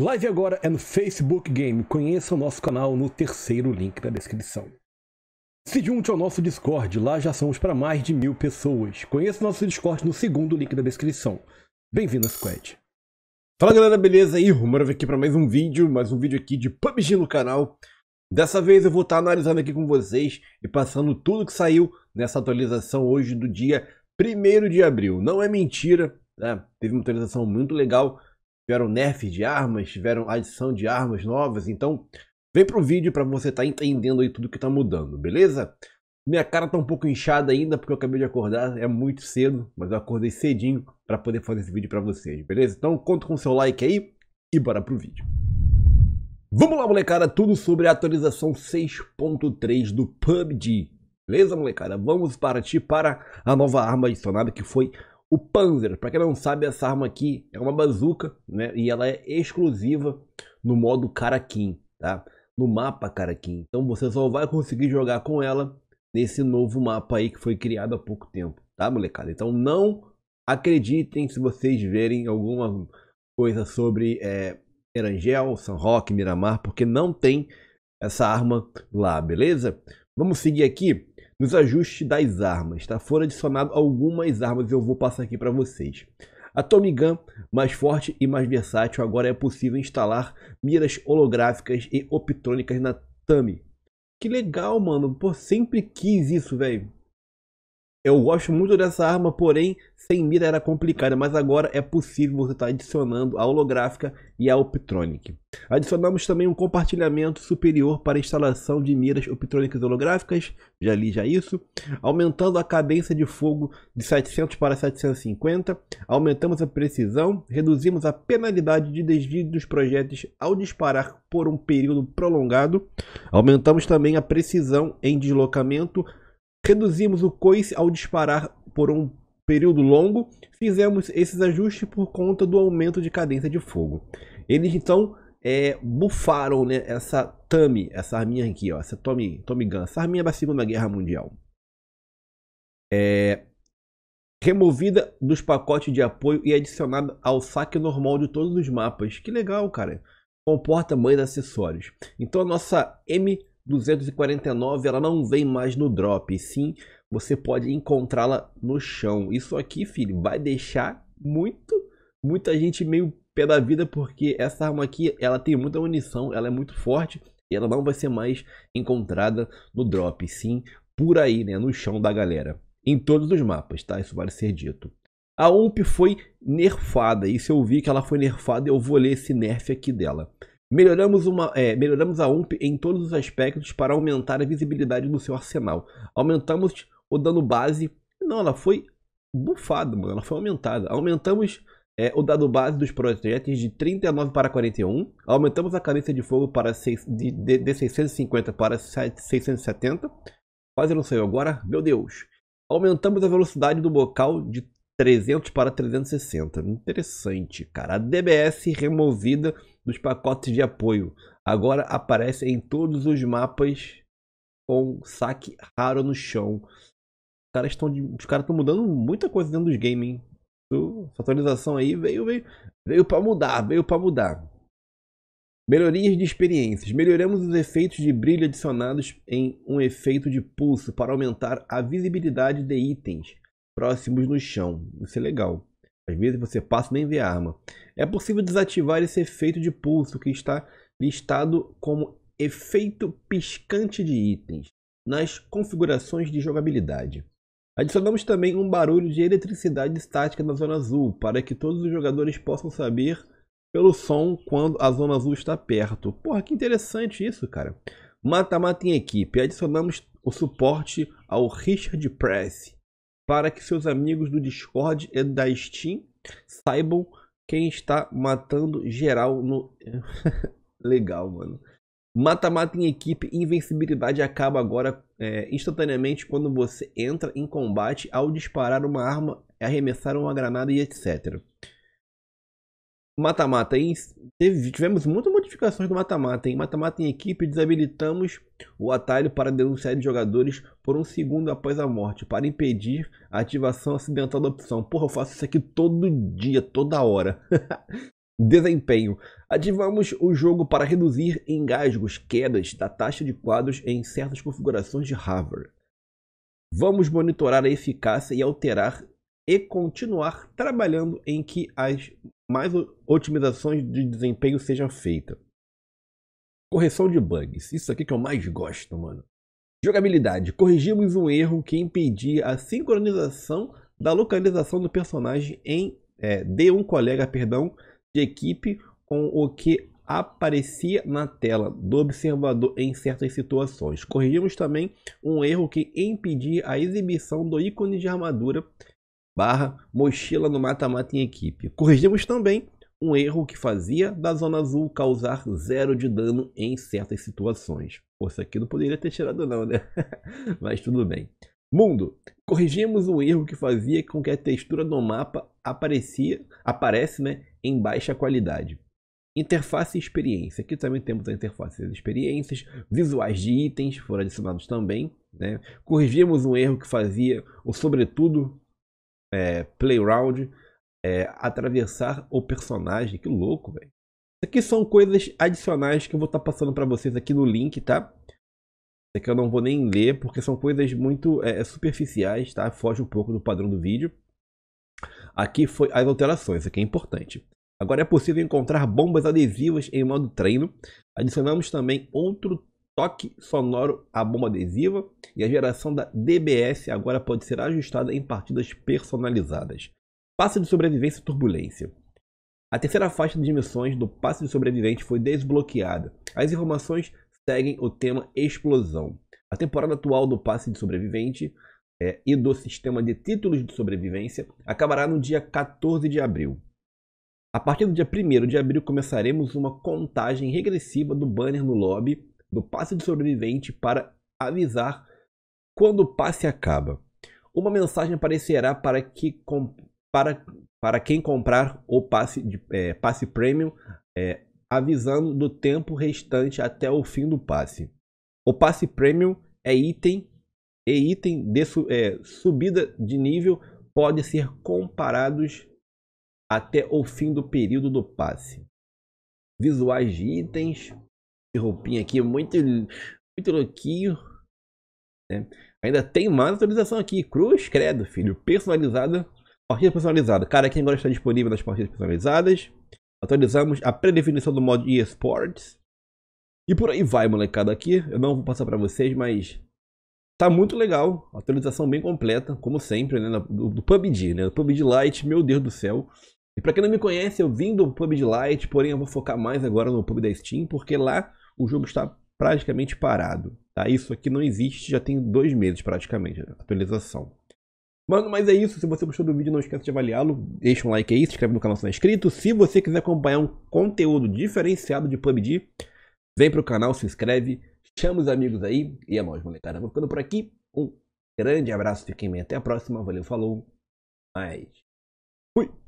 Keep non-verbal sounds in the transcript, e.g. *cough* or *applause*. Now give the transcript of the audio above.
Live agora é no Facebook Game. Conheça o nosso canal no terceiro link da descrição. Se junte ao nosso Discord, lá já somos para mais de mil pessoas. Conheça o nosso Discord no segundo link da descrição. Bem-vindo à Squad. Fala galera, beleza? E Romero aqui para mais um vídeo, mais um vídeo aqui de PUBG no canal. Dessa vez eu vou estar tá analisando aqui com vocês e passando tudo que saiu nessa atualização hoje do dia 1 de abril. Não é mentira, né? Teve uma atualização muito legal tiveram nerfs de armas, tiveram adição de armas novas. Então, vem pro vídeo para você estar tá entendendo aí tudo que tá mudando, beleza? Minha cara tá um pouco inchada ainda porque eu acabei de acordar, é muito cedo, mas eu acordei cedinho para poder fazer esse vídeo para vocês, beleza? Então, conto com seu like aí e bora pro vídeo. Vamos lá, molecada, tudo sobre a atualização 6.3 do PUBG. Beleza, molecada? Vamos partir para a nova arma adicionada que foi o Panzer, para quem não sabe, essa arma aqui é uma bazuca, né? E ela é exclusiva no modo Karakin, tá? No mapa Karakin. Então você só vai conseguir jogar com ela nesse novo mapa aí que foi criado há pouco tempo, tá, molecada? Então não acreditem se vocês verem alguma coisa sobre é, Erangel, San Roque, Miramar, porque não tem essa arma lá, beleza? Vamos seguir aqui. Nos ajustes das armas, tá? Foram adicionadas algumas armas eu vou passar aqui para vocês. A Tommy Gun, mais forte e mais versátil, agora é possível instalar miras holográficas e optrônicas na Tami. Que legal, mano. Pô, sempre quis isso, velho. Eu gosto muito dessa arma, porém, sem mira era complicada, mas agora é possível você estar tá adicionando a holográfica e a Optronic. Adicionamos também um compartilhamento superior para instalação de miras Optronics holográficas, já li já isso, aumentando a cadência de fogo de 700 para 750, aumentamos a precisão, reduzimos a penalidade de desvio dos projéteis ao disparar por um período prolongado, aumentamos também a precisão em deslocamento, Reduzimos o coice ao disparar por um período longo, fizemos esses ajustes por conta do aumento de cadência de fogo. Eles então é, bufaram né, essa Tami, essa arminha aqui, ó, essa Tommy, Tommy Gun, essa arminha da Segunda Guerra Mundial. É, removida dos pacotes de apoio e adicionada ao saque normal de todos os mapas. Que legal, cara. Comporta mais acessórios. Então a nossa M 249 ela não vem mais no drop, sim, você pode encontrá-la no chão. Isso aqui, filho, vai deixar muito, muita gente meio pé da vida, porque essa arma aqui, ela tem muita munição, ela é muito forte, e ela não vai ser mais encontrada no drop, sim, por aí, né, no chão da galera. Em todos os mapas, tá? Isso vale ser dito. A UMP foi nerfada, isso eu vi que ela foi nerfada, eu vou ler esse nerf aqui dela. Melhoramos, uma, é, melhoramos a UMP em todos os aspectos para aumentar a visibilidade do seu arsenal. Aumentamos o dano base. Não, ela foi bufada, mano. Ela foi aumentada. Aumentamos é, o dado base dos projéteis de 39 para 41. Aumentamos a cadência de fogo para 6, de, de, de 650 para 7, 670. Quase não saiu agora, meu Deus. Aumentamos a velocidade do bocal de 300 para 360. Interessante, cara. A DBS removida dos pacotes de apoio. Agora aparece em todos os mapas com saque raro no chão. Os caras estão mudando muita coisa dentro dos games, Essa atualização aí veio veio veio para mudar, veio para mudar. Melhorias de experiências. Melhoramos os efeitos de brilho adicionados em um efeito de pulso para aumentar a visibilidade de itens próximos no chão. Isso é legal. Às vezes você passa e nem vê a arma. É possível desativar esse efeito de pulso que está listado como efeito piscante de itens nas configurações de jogabilidade. Adicionamos também um barulho de eletricidade estática na zona azul para que todos os jogadores possam saber pelo som quando a zona azul está perto. Porra, que interessante isso, cara. Mata-mata em equipe. Adicionamos o suporte ao Richard Press para que seus amigos do Discord e da Steam saibam quem está matando geral no. *laughs* Legal, mano. Mata-mata em equipe, invencibilidade acaba agora é, instantaneamente quando você entra em combate ao disparar uma arma, arremessar uma granada e etc. Mata-mata, tivemos muitas modificações do mata-mata. Em mata-mata em equipe, desabilitamos o atalho para denunciar de jogadores por um segundo após a morte, para impedir a ativação acidental da opção. Porra, eu faço isso aqui todo dia, toda hora. *laughs* Desempenho. Ativamos o jogo para reduzir engasgos, quedas da taxa de quadros em certas configurações de Harvard. Vamos monitorar a eficácia e alterar e continuar trabalhando em que as mais otimizações de desempenho sejam feitas. Correção de bugs. Isso aqui que eu mais gosto, mano. Jogabilidade. Corrigimos um erro que impedia a sincronização da localização do personagem em é, de um colega, perdão, de equipe com o que aparecia na tela do observador em certas situações. Corrigimos também um erro que impedia a exibição do ícone de armadura barra mochila no mata-mata em equipe. Corrigimos também um erro que fazia da zona azul causar zero de dano em certas situações. Pô, isso aqui não poderia ter tirado não, né? *laughs* Mas tudo bem. Mundo, corrigimos um erro que fazia com que a textura do mapa aparecia, aparece né, em baixa qualidade. Interface e experiência. Aqui também temos a interface e as experiências. Visuais de itens foram adicionados também. Né? Corrigimos um erro que fazia o sobretudo é, playground, é, atravessar o personagem. Que louco, velho. Isso aqui são coisas adicionais que eu vou estar tá passando para vocês aqui no link, tá? Isso aqui eu não vou nem ler, porque são coisas muito é, é, superficiais, tá? Foge um pouco do padrão do vídeo. Aqui foi as alterações, isso aqui é importante. Agora é possível encontrar bombas adesivas em modo treino. Adicionamos também outro toque sonoro à bomba adesiva e a geração da DBS agora pode ser ajustada em partidas personalizadas. Passe de sobrevivência e turbulência. A terceira faixa de missões do passe de sobrevivente foi desbloqueada. As informações seguem o tema explosão. A temporada atual do passe de sobrevivente é, e do sistema de títulos de sobrevivência acabará no dia 14 de abril. A partir do dia 1 de abril começaremos uma contagem regressiva do banner no lobby do passe do sobrevivente para avisar quando o passe acaba. Uma mensagem aparecerá para, que, para, para quem comprar o passe, de, é, passe premium, é, avisando do tempo restante até o fim do passe. O passe premium é item e é item de é, subida de nível podem ser comparados até o fim do período do passe. Visuais de itens, de roupinha aqui, muito, muito louquinho. Né? Ainda tem mais atualização aqui. Cruz, credo, filho. Personalizada. Partida personalizada. Cara, aqui agora está disponível nas partidas personalizadas. Atualizamos a predefinição do modo eSports. E por aí vai, molecada. Aqui eu não vou passar para vocês, mas tá muito legal. Atualização bem completa, como sempre, né? Do, do PUBG, né? Do PUBG Lite, meu Deus do céu. E para quem não me conhece, eu vim do PUBG Lite, porém eu vou focar mais agora no PUBG da Steam, porque lá o jogo está praticamente parado. Tá? Isso aqui não existe, já tem dois meses praticamente, né, atualização. Mano, mas é isso. Se você gostou do vídeo, não esqueça de avaliá-lo. Deixa um like aí, se inscreve no canal se não é inscrito. Se você quiser acompanhar um conteúdo diferenciado de PUBG, vem pro canal, se inscreve, chama os amigos aí. E é nóis, molecada. Vou ficando por aqui. Um grande abraço, fiquem bem. Até a próxima. Valeu, falou. Mais. Fui!